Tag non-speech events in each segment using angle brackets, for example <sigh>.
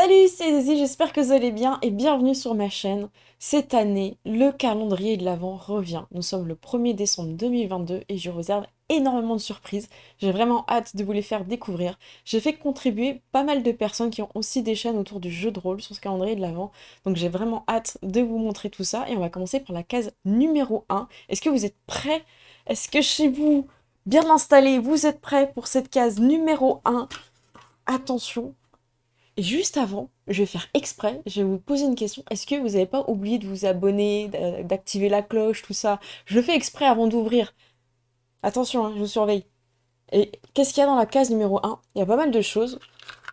Salut, c'est Daisy, j'espère que vous allez bien et bienvenue sur ma chaîne. Cette année, le calendrier de l'Avent revient. Nous sommes le 1er décembre 2022 et je réserve énormément de surprises. J'ai vraiment hâte de vous les faire découvrir. J'ai fait contribuer pas mal de personnes qui ont aussi des chaînes autour du jeu de rôle sur ce calendrier de l'Avent. Donc j'ai vraiment hâte de vous montrer tout ça et on va commencer par la case numéro 1. Est-ce que vous êtes prêts Est-ce que chez vous, bien installé, vous êtes prêts pour cette case numéro 1 Attention, juste avant, je vais faire exprès, je vais vous poser une question. Est-ce que vous n'avez pas oublié de vous abonner, d'activer la cloche, tout ça Je le fais exprès avant d'ouvrir. Attention, hein, je vous surveille. Et qu'est-ce qu'il y a dans la case numéro 1 Il y a pas mal de choses.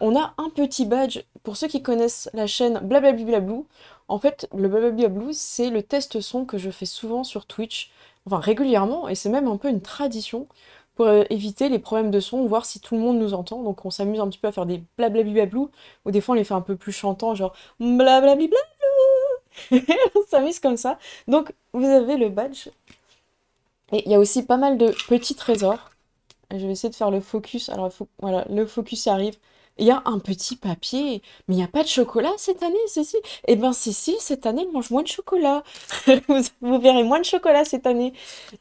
On a un petit badge, pour ceux qui connaissent la chaîne Blue. en fait, le Blablablablou, c'est le test son que je fais souvent sur Twitch, enfin régulièrement, et c'est même un peu une tradition pour euh, éviter les problèmes de son, voir si tout le monde nous entend. Donc on s'amuse un petit peu à faire des blablablablou, ou des fois on les fait un peu plus chantant, genre blablablablou. <laughs> on s'amuse comme ça. Donc vous avez le badge. Et il y a aussi pas mal de petits trésors. Je vais essayer de faire le focus. Alors voilà, le focus arrive. Il y a un petit papier, mais il n'y a pas de chocolat cette année, ceci. Eh ben, ceci cette année, elle mange moins de chocolat. <laughs> vous, vous verrez moins de chocolat cette année.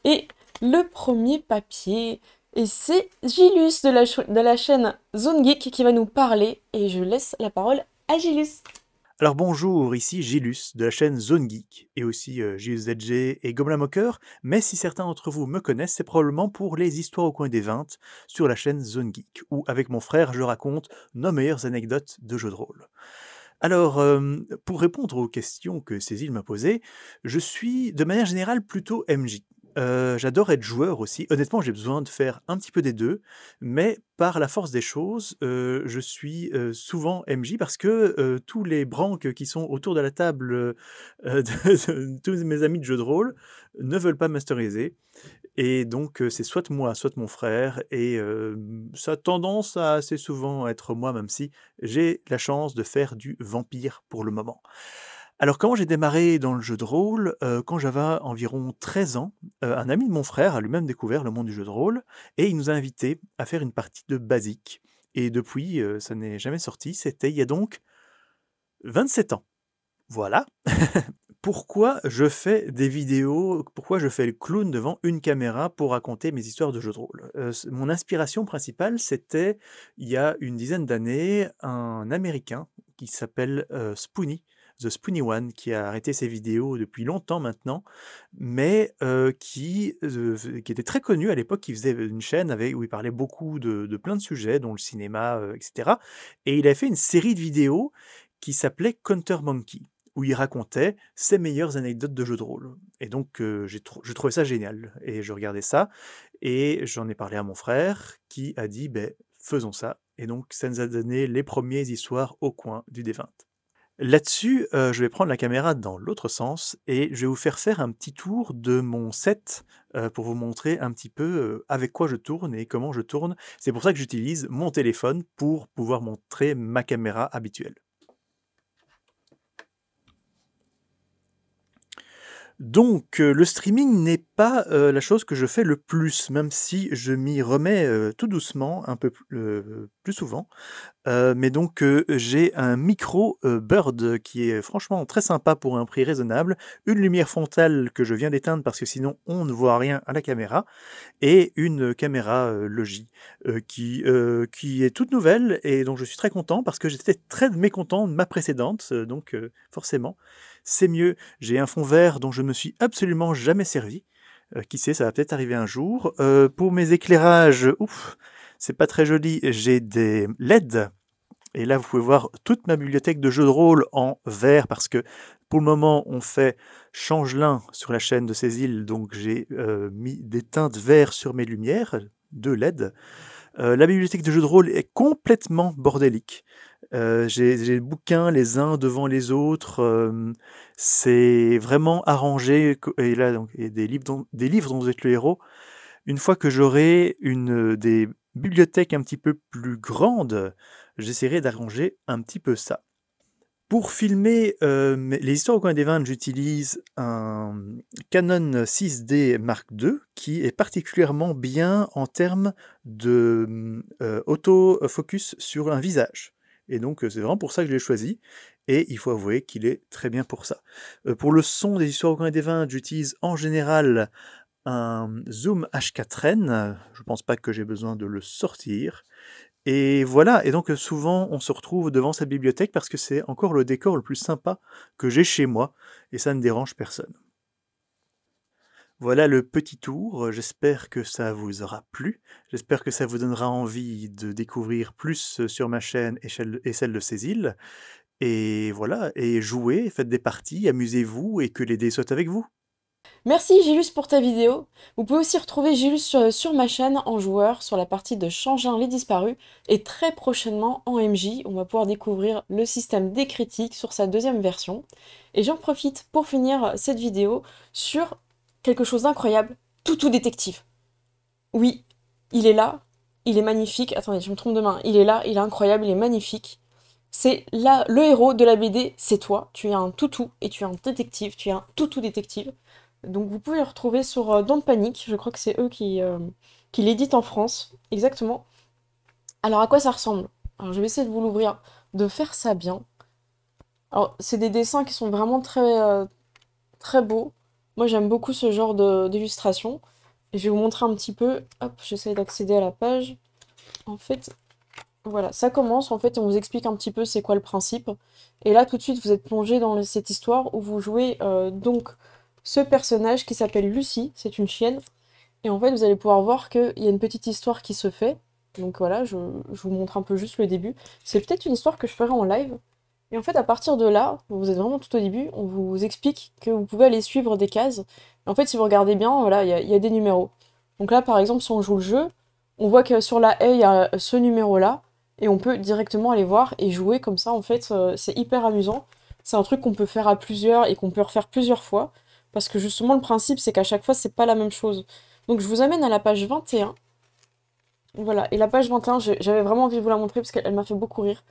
Et le premier papier, et c'est Gilus de la, chaîne Zone Geek qui va nous parler et je laisse la parole à Gilus. Alors bonjour, ici Gilus de la chaîne Zone Geek et aussi euh, Gilus ZG et Gobelin Moqueur, mais si certains d'entre vous me connaissent, c'est probablement pour les histoires au coin des 20 sur la chaîne Zone Geek, où avec mon frère je raconte nos meilleures anecdotes de jeux de rôle. Alors, euh, pour répondre aux questions que Cécile m'a posées, je suis de manière générale plutôt MJ. Euh, j'adore être joueur aussi. Honnêtement, j'ai besoin de faire un petit peu des deux, mais par la force des choses, euh, je suis euh, souvent MJ parce que tous les branques qui sont autour de la table <laughs> de, tous mes amis de jeu de rôle ne veulent pas masteriser. Et donc, c'est soit moi, soit mon frère, et ça tendance à assez souvent être moi, même si j'ai la chance de faire du vampire pour le moment. Alors comment j'ai démarré dans le jeu de rôle quand j'avais environ 13 ans, un ami de mon frère a lui-même découvert le monde du jeu de rôle et il nous a invités à faire une partie de Basique. et depuis, ça n'est jamais sorti. C'était il y a donc 27 ans. Voilà. <laughs> Pourquoi je fais des vidéos? Pourquoi je fais le clown devant une caméra pour raconter mes histoires de jeu de rôle? mon inspiration principale, c'était il y a une dizaine d'années, un Américain qui s'appelle, spoony. The Spoonie One, qui a arrêté ses vidéos depuis longtemps maintenant, mais qui, était très connu à l'époque, qui faisait une chaîne avec, où il parlait beaucoup de, plein de sujets, dont le cinéma, etc. Et il a fait une série de vidéos qui s'appelait Counter Monkey où il racontait ses meilleures anecdotes de jeux de rôle. Et donc, je trouvais ça génial. Et je regardais ça, et j'en ai parlé à mon frère, qui a dit, ben, faisons ça. Et donc, ça nous a donné les premières histoires au coin du D20. Là-dessus, euh, je vais prendre la caméra dans l'autre sens et je vais vous faire faire un petit tour de mon set euh, pour vous montrer un petit peu euh, avec quoi je tourne et comment je tourne. C'est pour ça que j'utilise mon téléphone pour pouvoir montrer ma caméra habituelle. Donc le streaming n'est pas la chose que je fais le plus, même si je m'y remets tout doucement, un peu plus plus souvent. Euh, mais donc euh, j'ai un micro euh, Bird qui est franchement très sympa pour un prix raisonnable, une lumière frontale que je viens d'éteindre parce que sinon on ne voit rien à la caméra, et une caméra Logi qui, qui est toute nouvelle et dont je suis très content parce que j'étais très mécontent de ma précédente, donc forcément c'est mieux. J'ai un fond vert dont je me suis absolument jamais servi. qui sait, ça va peut-être arriver un jour. pour mes éclairages, ouf, c'est pas très joli. J'ai des LED. Et là, vous pouvez voir toute ma bibliothèque de jeux de rôle en vert parce que pour le moment, on fait Changelin sur la chaîne de ces îles. Donc, j'ai euh, mis des teintes vertes sur mes lumières, de LED. Euh, la bibliothèque de jeux de rôle est complètement bordélique. Euh, j'ai les bouquins les uns devant les autres. c'est vraiment arrangé. Et là, donc, des, livres des livres dont vous êtes le héros. Une fois que j'aurai une, des bibliothèque un petit peu plus grande, j'essaierai d'arranger un petit peu ça. Pour filmer les histoires au coin des vins, j'utilise un Canon 6D Mark II qui est particulièrement bien en termes de autofocus sur un visage. Et donc c'est vraiment pour ça que je l'ai choisi. Et il faut avouer qu'il est très bien pour ça. pour le son des histoires au coin des vins, j'utilise en général un Zoom H4n, je ne pense pas que j'ai besoin de le sortir. Et voilà, et donc euh, souvent on se retrouve devant cette bibliothèque parce que c'est encore le décor le plus sympa que j'ai chez moi, et ça ne dérange personne. Voilà le petit tour, j'espère que ça vous aura plu, j'espère que ça vous donnera envie de découvrir plus euh, sur ma chaîne et celle de Cécile, et voilà, et jouez, faites des parties, amusez-vous et que les dés soient avec vous. Merci Gilus pour ta vidéo. Vous pouvez aussi retrouver Gilus sur, ma chaîne en joueur sur la partie de Changin les disparus et très prochainement en MJ, on va pouvoir découvrir le système des critiques sur sa deuxième version. Et j'en profite pour finir cette vidéo sur quelque chose d'incroyable, Toutou Détective. Oui, il est là, il est magnifique. Attendez, je me trompe de main. Il est là, il est incroyable, il est magnifique. C'est là le héros de la BD, c'est toi. Tu es un toutou et tu es un détective, tu es un toutou détective. Donc vous pouvez le retrouver sur euh, Don't Panic, je crois que c'est eux qui, euh, qui l'éditent en France, exactement. Alors à quoi ça ressemble Alors je vais essayer de vous l'ouvrir, de faire ça bien. Alors c'est des dessins qui sont vraiment très, euh, très beaux. Moi j'aime beaucoup ce genre d'illustration. Et je vais vous montrer un petit peu. Hop, j'essaie d'accéder à la page. En fait, voilà, ça commence en fait, on vous explique un petit peu c'est quoi le principe. Et là tout de suite vous êtes plongé dans cette histoire où vous jouez donc ce personnage qui s'appelle Lucie, c'est une chienne. Et en fait, vous allez pouvoir voir qu'il y a une petite histoire qui se fait. Donc voilà, je, vous montre un peu juste le début. C'est peut-être une histoire que je ferai en live. Et en fait, à partir de là, vous êtes vraiment tout au début, on vous explique que vous pouvez aller suivre des cases. Et en fait, si vous regardez bien, voilà, il y, y, a des numéros. Donc là, par exemple, si on joue le jeu, on voit que sur la haie, il y a ce numéro-là. Et on peut directement aller voir et jouer comme ça. En fait, euh, c'est hyper amusant. C'est un truc qu'on peut faire à plusieurs et qu'on peut refaire plusieurs fois. Parce que justement, le principe, c'est qu'à chaque fois, c'est pas la même chose. Donc, je vous amène à la page 21. Voilà. Et la page 21, j'avais vraiment envie de vous la montrer parce qu'elle m'a fait beaucoup rire.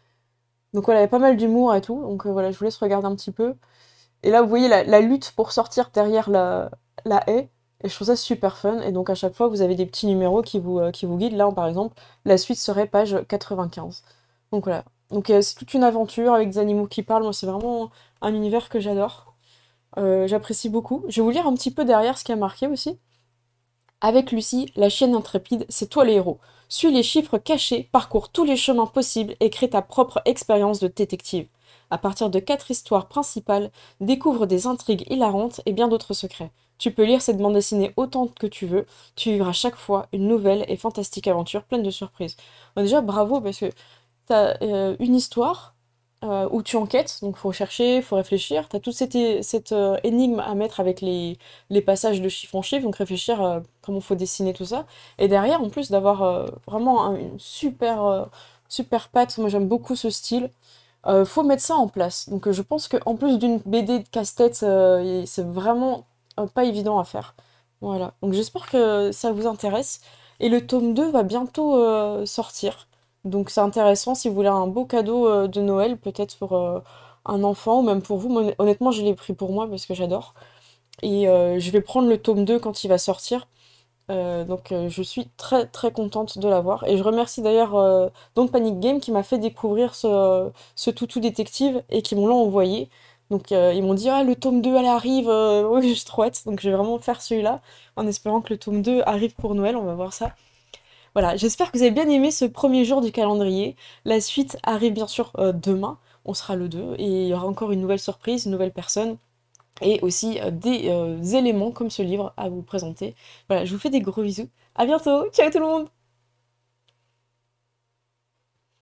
Donc, voilà, elle avait pas mal d'humour et tout. Donc, euh, voilà, je vous laisse regarder un petit peu. Et là, vous voyez la, lutte pour sortir derrière la, la haie. Et je trouve ça super fun. Et donc à chaque fois, vous avez des petits numéros qui vous, euh, qui vous guident. Là, par exemple, la suite serait page 95. Donc voilà. Donc euh, c'est toute une aventure avec des animaux qui parlent. Moi, c'est vraiment un univers que j'adore. Euh, j'apprécie beaucoup. Je vais vous lire un petit peu derrière ce qui a marqué aussi. Avec Lucie, la chienne intrépide, c'est toi les héros. Suis les chiffres cachés, parcours tous les chemins possibles et crée ta propre expérience de détective. À partir de quatre histoires principales, découvre des intrigues hilarantes et bien d'autres secrets. Tu peux lire cette bande dessinée autant que tu veux, tu vivras chaque fois une nouvelle et fantastique aventure pleine de surprises. déjà, bravo parce que t'as euh, une histoire, euh, où tu enquêtes, donc il faut chercher, il faut réfléchir. Tu as toute cette, euh, énigme à mettre avec les, passages de chiffre en donc réfléchir comment euh, comment faut dessiner tout ça. Et derrière, en plus d'avoir vraiment une super, patte, moi j'aime beaucoup ce style. faut mettre ça en place. Donc je pense qu'en plus d'une BD de casse-tête, c'est vraiment pas évident à faire. Voilà. Donc j'espère que ça vous intéresse. Et le tome 2 va bientôt sortir. Donc c'est intéressant si vous voulez un beau cadeau euh, de Noël, peut-être pour euh, un enfant ou même pour vous. honnêtement, je l'ai pris pour moi parce que j'adore. Et euh, je vais prendre le tome 2 quand il va sortir. donc je suis très très contente de l'avoir et je remercie d'ailleurs Don Panic Game qui m'a fait découvrir ce, ce toutou détective et qui m'ont envoyé. Donc ils m'ont dit ah le tome 2 elle arrive, <laughs> oui je trop donc je vais vraiment faire celui-là en espérant que le tome 2 arrive pour Noël, on va voir ça. Voilà, j'espère que vous avez bien aimé ce premier jour du calendrier. La suite arrive bien sûr euh, demain, on sera le 2, et il y aura encore une nouvelle surprise, une nouvelle personne, et aussi euh, des euh, éléments comme ce livre à vous présenter. Voilà, je vous fais des gros bisous, à bientôt, ciao tout le monde